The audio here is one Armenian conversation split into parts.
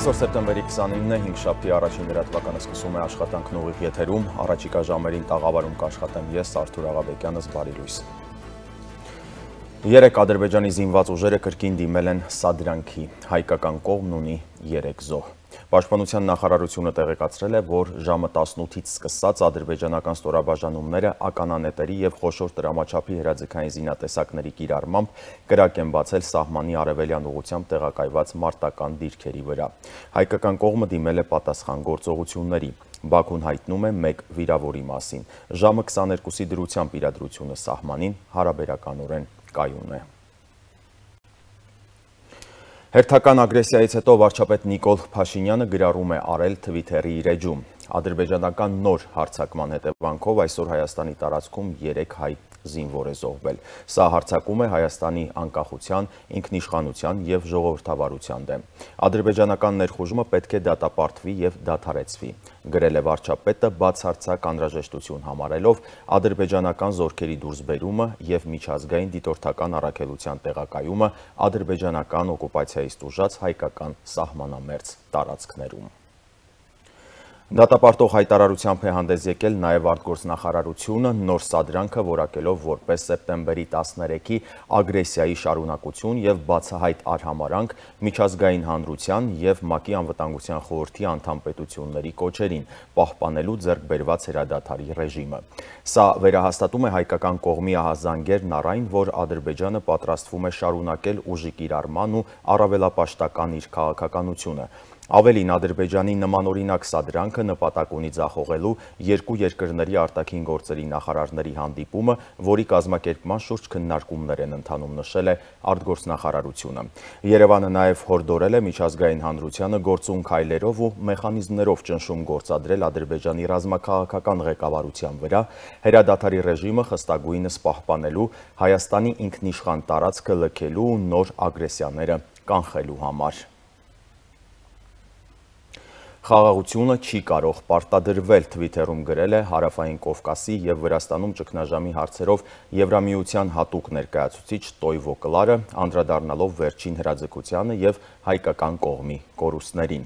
Այսօր սեպտեմբերի 29-ն է 5 շաբթի առաջին լրատվականը սկսում է աշխատանքն ուղիղ եթերում, առաջիկա ժամերին տաղավարում կաշխատեմ ես Արթուր Աղաբեկյանս բարի լույս։ Երեք Ադրբեջանի զինված ուժերը կրկին դիմել են Սադրանքի։ Հայկական կողմն ունի 3 զոհ։ Պաշտպանության նախարարությունը տեղեկացրել է, որ ժամը 18-ից սկսած ադրբեջանական ստորաբաժանումները ականանետերի եւ խոշոր դրամաչափի հրաձգային զինատեսակների կիրառմամբ կրակ են բացել սահմանի արևելյան ուղությամբ տեղակայված մարտական դիրքերի վրա։ Հայկական կողմը դիմել է պատասխան գործողությունների։ Բաքուն հայտնում է 1 վիրավորի մասին։ Ժամը 22-ի դրությամբ իրադրությունը սահմանին հարաբերականորեն կայուն է։ Հերթական ագրեսիայից հետո վարչապետ Նիկոլ Փաշինյանը գրառում է արել Թվիթերի իր էջում։ Ադրբեջանական նոր հարցակման հետևանքով այսօր Հայաստանի տարածքում 3 հայ զինվոր է զոհվել։ Սա հարցակում է Հայաստանի անկախության, ինքնիշխանության եւ ժողովրդավարության դեմ։ Ադրբեջանական ներխուժումը պետք է դատապարտվի եւ դադարեցվի գրել է վարչապետը բացարձակ անհրաժեշտություն համարելով ադրբեջանական զորքերի դուրսբերումը եւ միջազգային դիտորդական առաքելության տեղակայումը ադրբեջանական օկուպացիայից ուժած հայկական սահմանամերձ տարածքներում Դատապարտող հայտարարությամբ է հանդես եկել նաև արտգործնախարարությունը նոր սադրանքը որակելով որպես սեպտեմբերի 13-ի ագրեսիայի շարունակություն եւ բացահայտ արհամարանք միջազգային հանրության եւ ՄԱԿ-ի անվտանգության խորհրդի անդամ պետությունների կոչերին պահպանելու ձեռքբերված հրադադարի ռեժիմը։ Սա վերահաստատում է հայկական կողմի ահազանգերն առ այն, որ Ադրբեջանը պատրաստվում է շարունակել ուժի կիրառման ու առավելապաշտական իր քաղաքականությունը։ Ավելին Ադրբեջանի նմանօրինակ սադրանքը նպատակ ունի ձախողելու երկու երկրների արտաքին գործերի նախարարների հանդիպումը, որի կազմակերպման շուրջ քննարկումներ են ընթանում նշել է արտգործնախարարությունը։ Երևանը նաև հորդորել է միջազգային հանրությանը գործուն քայլերով ու մեխանիզմներով ճնշում գործադրել Ադրբեջանի ռազմաքաղաքական ղեկավարության վրա հերադադարի ռեժիմը խստագույնս պահպանելու, Հայաստանի ինքնիշխան տարածքը լքելու ու նոր ագրեսիաները կանխելու համար։ Խաղաղությունը չի կարող պարտադրվել, թվիթերում գրել է Հարավային Կովկասի և Վրաստանում ճգնաժամի հարցերով Եվրամիության հատուկ ներկայացուցիչ տոյվո կլարը, անդրադարնալով վերջին հրաձգությանը և հայկական կողմի կորուսներին։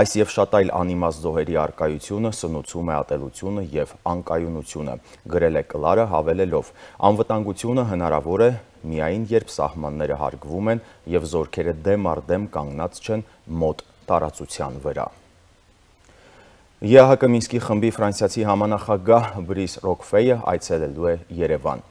Այս և շատ այլ անիմաս զոհերի արկայությունը սնուցում է ատելությունը և անկայունությունը, գրել է կլարը հավելելով, անվտանգությունը հնարավոր է միայն, երբ սահմանները հարգվում են և զորքերը դեմ արդեմ կանգնած չեն մոտ տարածության վրա։ ԵԱՀԿ Մինսկի խմբի ֆրանսիացի համանախագահ Բրիս Ռոքֆեյը այցելելու է Երևան։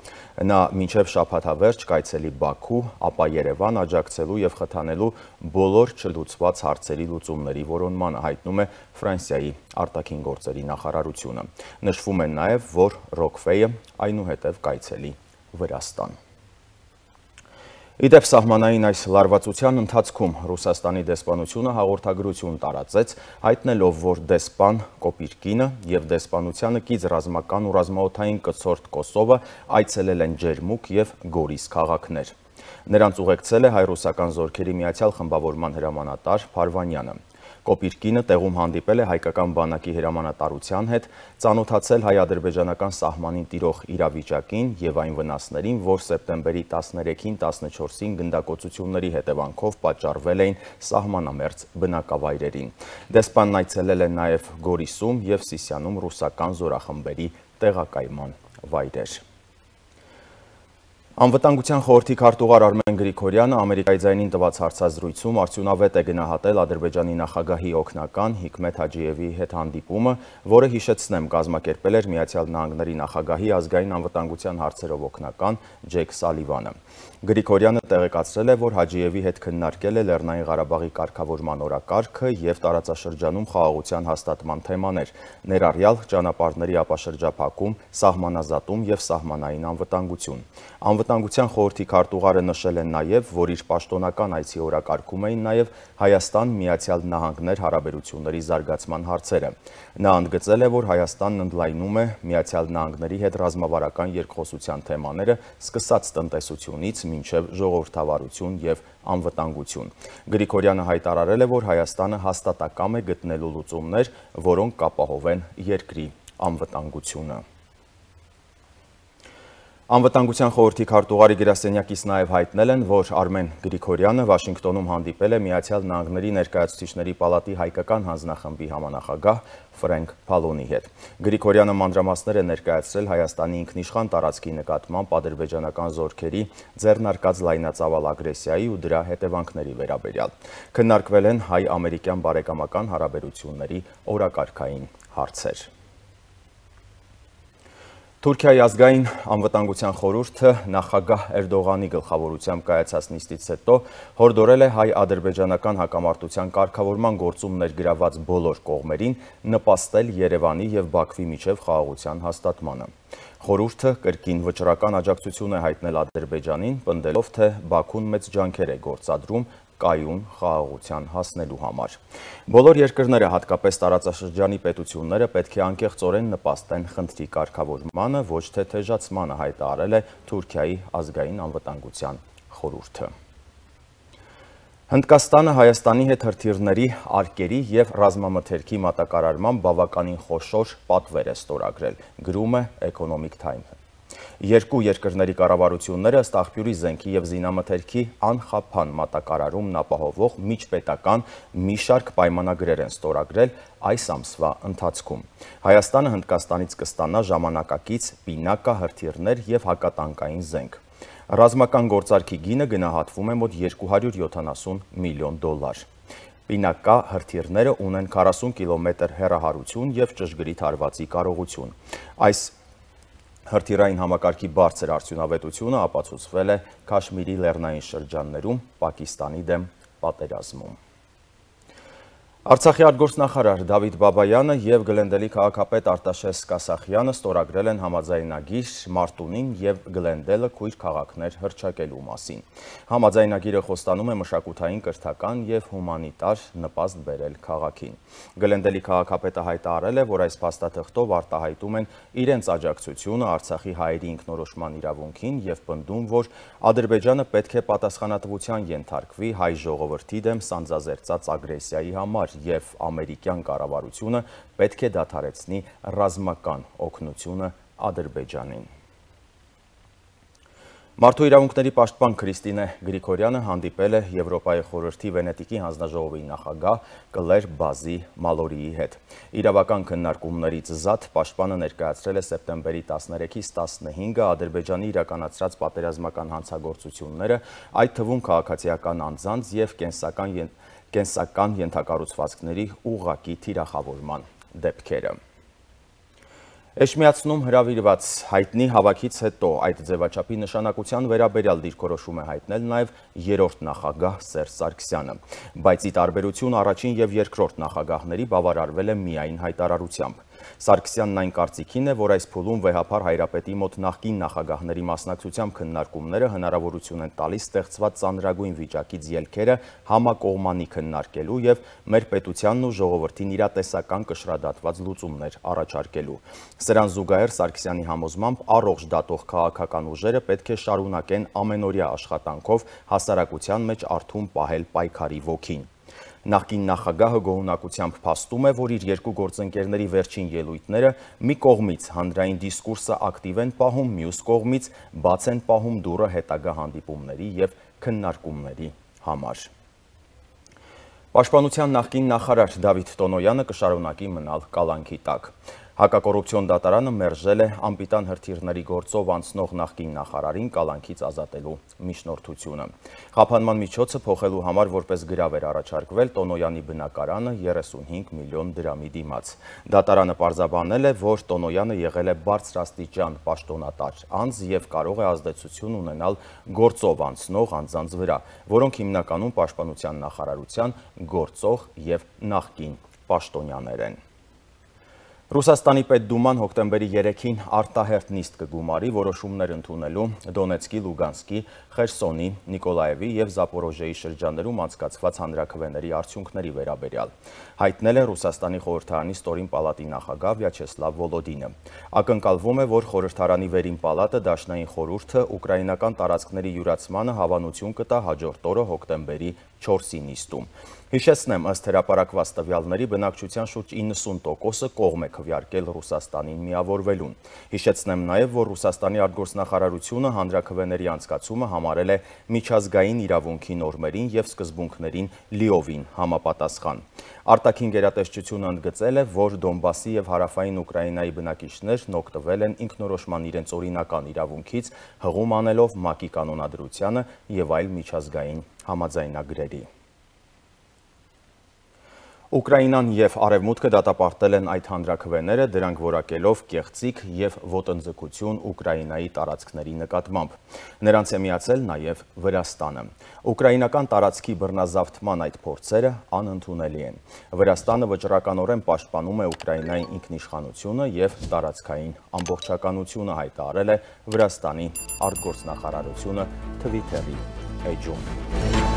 Նա մինչև շաբաթավերջ կայցելի Բաքու, ապա Երևան աջակցելու եւ խթանելու բոլոր չլուծված հարցերի լուծումների որոնմանը հայտնում է Ֆրանսիայի արտաքին գործերի նախարարությունը։ Նշվում է նաեւ, որ Ռոքֆեյը այնուհետև կայցելի Վրաստան։ Իդեպ սահմանային այս լարվածության ընթացքում Հուսաստանի դեսպանությունը հաղորդագրություն տարածեց, հայտնելով, որ դեսպան կոպիրկինը և դեսպանությանը կից ռազմական ու ռազմաութային կծորդ կոսովը այցելել են ջերմուկ և գորիս կաղաքներ։ Նրանց ուղեկցել է հայրուսական զորքերի միացյալ խմբավորման հրամանատար Պարվանյանը։ Կոպիր կինը տեղում հանդիպել է հայկական բանակի հրամանատարության հետ, ծանոթացել հայ-ադրբեջանական սահմանին տիրող իրավիճակին եւ այն վնասներին, որ սեպտեմբերի 13-ին 14-ին գնդակոծությունների հետևանքով պատճառվել էին սահմանամերձ բնակավայրերին։ Դեսպանն այցելել է նաեւ Գորիսում եւ Սիսիանում ռուսական զորախմբերի տեղակայման վայրեր։ Անվտանգության խորհրդի քարտուղար Արմեն Գրիգորյանը Ամերիկայի ձայնին տված հարցազրույցում արդյունավետ է գնահատել Ադրբեջանի նախագահի օգնական Հիկմետ Հաջիևի հետ հանդիպումը, որը հիշեցնեմ կազմակերպել էր Միացյալ Նահանգների նախագահի ազգային անվտանգության հարցերով օգնական Ջեք Սալիվանը։ Գրիգորյանը տեղեկացրել է, որ Հաջիևի հետ քննարկել է Լեռնային Ղարաբաղի կարգավորման օրակարգը եւ տարածաշրջանում խաղաղության հաստատման թեմաներ, ներառյալ ճանապարհների ապաշրջափակում, սահմանազատում եւ սահմանային անվտանգություն։ Անվտ Անվտանգության խորհրդի քարտուղարը նշել են նաև, որ իր պաշտոնական այցի օրակարգում էին նաև Հայաստան Միացյալ Նահանգներ հարաբերությունների զարգացման հարցերը։ Նա ընդգծել է, որ Հայաստանն ընդլայնում է Միացյալ Նահանգների հետ ռազմավարական երկխոսության թեմաները, սկսած տնտեսությունից մինչև ժողովրդավարություն եւ անվտանգություն։ Գրիգորյանը հայտարարել է, որ Հայաստանը հաստատակամ է գտնելու լուծումներ, որոնք կապահովեն երկրի անվտանգությունը։ Անվտանգության խորհրդի քարտուղարի գրասենյակից նաև հայտնել են, որ Արմեն Գրիգորյանը Վաշինգտոնում հանդիպել է Միացյալ Նահանգների ներկայացուցիչների պալատի հայկական հանձնախմբի համանախագահ Ֆրանկ Փալոնի հետ։ Գրիգորյանը մանրամասներ է ներկայացրել Հայաստանի ինքնիշխան տարածքի նկատմամբ ադրբեջանական զորքերի ձեռնարկած լայնածավալ ագրեսիայի ու դրա հետևանքների վերաբերյալ։ Քննարկվել են հայ-ամերիկյան բարեկամական հարաբերությունների օրակարգային հարցեր։ Թուրքիայի ազգային անվտանգության խորհուրդը նախագահ Էրդողանի գլխավորությամբ կայացած նիստից հետո հորդորել է հայ-ադրբեջանական հակամարտության կարգավորման գործում ներգրաված բոլոր կողմերին նպաստել Երևանի եւ Բաքվի միջև խաղաղության հաստատմանը։ Խորհուրդը կրկին վճռական աջակցություն է հայտնել Ադրբեջանին, պնդելով թե Բաքուն մեծ ջանքեր է գործադրում կայուն խաղաղության հասնելու համար։ Բոլոր երկրները, հատկապես տարածաշրջանի պետությունները պետք է անկեղծորեն նպաստեն խնդրի կարգավորմանը, ոչ թե թեժացմանը հայտարարել է Թուրքիայի ազգային անվտանգության խորհուրդը։ Հնդկաստանը Հայաստանի հետ հրթիրների, արկերի եւ ռազմամթերքի մատակարարման բավականին խոշոր պատվեր է ստորագրել, գրում է Economic Times-ը։ Երկու երկրների կառավարությունները ըստ աղբյուրի զենքի եւ զինամթերքի անխափան մատակարարումն ապահովող միջպետական մի շարք պայմանագրեր են ստորագրել այս ամսվա ընթացքում։ Հայաստանը Հնդկաստանից կստանա ժամանակակից պինակա հրթիռներ եւ հակատանկային զենք։ Ռազմական գործարքի գինը գնահատվում է մոտ 270 միլիոն դոլար։ Պինակա հրթիռները ունեն 40 կիլոմետր հեռահարություն եւ ճշգրիտ հարվածի կարողություն։ Այս հրթիրային համակարգի բարձր արդյունավետությունը ապացուցվել է Քաշմիրի լեռնային շրջաններում Պակիստանի դեմ պատերազմում։ Արցախի արտգործնախարար Դավիթ Բաբայանը եւ Գլենդելի քաղաքապետ Արտաշես Կասախյանը ստորագրել են համաձայնագիր Մարտունին եւ Գլենդելը քույր քաղաքներ հրճակելու մասին։ Համաձայնագիրը խոստանում է մշակութային, կրթական եւ հումանիտար նպաստ բերել քաղաքին։ Գլենդելի քաղաքապետը հայտարարել է, որ այս փաստաթղթով արտահայտում են իրենց աջակցությունը Արցախի հայերի ինքնորոշման իրավունքին եւ պնդում, որ Ադրբեջանը պետք է պատասխանատվության ենթարկվի հայ ժողովրդի դեմ սանձազերծած ագրեսիայի համար համար եւ ամերիկյան կառավարությունը պետք է դադարեցնի ռազմական օգնությունը Ադրբեջանին։ Մարդու իրավունքների պաշտպան Քրիստինե Գրիգորյանը հանդիպել է Եվրոպայի խորհրդի Վենետիկի հանձնաժողովի նախագահ Կլեր Բազի Մալորիի հետ։ Իրավական քննարկումներից զատ պաշտպանը ներկայացրել է սեպտեմբերի 13-ից 15-ը Ադրբեջանի իրականացրած պատերազմական հանցագործությունները, այդ թվում քաղաքացիական անձանց եւ կենսական են, կենսական ենթակառուցվածքների ուղակի թիրախավորման դեպքերը։ Էշմիածնում հրավիրված հայտնի հավաքից հետո այդ ձևաչափի նշանակության վերաբերյալ դիրքորոշում է հայտնել նաև երրորդ նախագահ Սերժ Սարգսյանը, բայց ի տարբերություն առաջին եւ երկրորդ նախագահների բավարարվել է միայն հայտարարությամբ։ Սարգսյանն այն կարծիքին է, որ այս փուլում վեհապար հայրապետի մոտ նախկին նախագահների մասնակցությամբ քննարկումները հնարավորություն են տալիս ստեղծված ծանրագույն վիճակից ելքերը համակողմանի քննարկելու եւ մեր պետությանն ու ժողովրդին իրատեսական կշռադատված լուծումներ առաջարկելու։ Սրան զուգահեռ Սարգսյանի համոզմամբ առողջ դատող քաղաքական ուժերը պետք է շարունակեն ամենօրյա աշխատանքով հասարակության մեջ արթուն պահել պայքարի ոգին։ Նախկին նախագահը գոհունակությամբ փաստում է, որ իր երկու գործընկերների վերջին ելույթները մի կողմից հանրային դիսկուրսը ակտիվ են պահում, մյուս կողմից բաց են պահում դուրը հետագա հանդիպումների եւ քննարկումների համար։ Պաշտպանության նախկին նախարար Դավիթ Տոնոյանը կշարունակի մնալ կալանքի տակ։ Հակակորուպցիոն դատարանը մերժել է ամպիտան հրթիրների գործով անցնող նախկին նախարարին կալանքից ազատելու միշնորդությունը։ Հապանման միջոցը փոխելու համար որպես գրավեր առաջարկվել տոնոյանի բնակարանը 35 միլիոն դրամի դիմաց։ Դատարանը պարզաբանել է, որ տոնոյանը եղել է բարձրաստիճան պաշտոնատար անձ և կարող է ազդեցություն ունենալ գործով անցնող անձանց վրա, որոնք հիմնականում պաշտպանության նախարարության գործող և նախկին պաշտոնյաներ են։ Ռուսաստանի պետ դուման հոկտեմբերի 3-ին արտահերտ նիստ կգումարի որոշումներ ընդունելու դոնեցկի, լուգանսկի, խերսոնի, նիկոլայևի և զապորոժեի շրջաններում անցկացված հանրակվեների արդյունքների վերաբերյալ։ Հայտնել է Հուսաստանի խորորդարանի ստորին պալատի նախագա Վյաչեսլավ Վոլոդինը։ Ակնկալվում է, որ խորորդարանի վերին պալատը դաշնային խորուրդը ուկրաինական տարածքների յուրացմանը հավանություն կտա հաջորդ օրը հոկտեմբերի 4-ի նիստում։ Հիշեցնեմ, ըստ հրապարակված տվյալների բնակչության շուրջ 90%-ը կողմ է քվյարկել Ռուսաստանին միավորվելուն։ Հիշեցնեմ նաև, որ Ռուսաստանի արտգործնախարարությունը հանրակրվեների անցկացումը համարել է միջազգային իրավունքի նորմերին եւ սկզբունքներին լիովին համապատասխան։ Արտաքին գերատեսչությունը ընդգծել է, որ Դոնբասի եւ հարավային Ուկրաինայի բնակիչներն օգտվել են ինքնորոշման իրենց օրինական իրավունքից, հղում անելով ՄԱԿ-ի կանոնադրությանը եւ այլ միջազգային համաձայնագրերի։ Ուկրաինան եւ Արևմուտքը դատապարտել են այդ հանրակրվեները, դրանք որակելով կեղծիկ եւ ոտնձգություն Ուկրաինայի տարածքների նկատմամբ։ Նրանց է միացել նաեւ Վրաստանը։ Ուկրաինական տարածքի բռնազավթման այդ փորձերը անընդունելի են։ Վրաստանը վճռականորեն պաշտպանում է Ուկրաինայի ինքնիշխանությունը եւ տարածքային ամբողջականությունը հայտարարել է Վրաստանի արտգործնախարարությունը Twitter-ի էջում։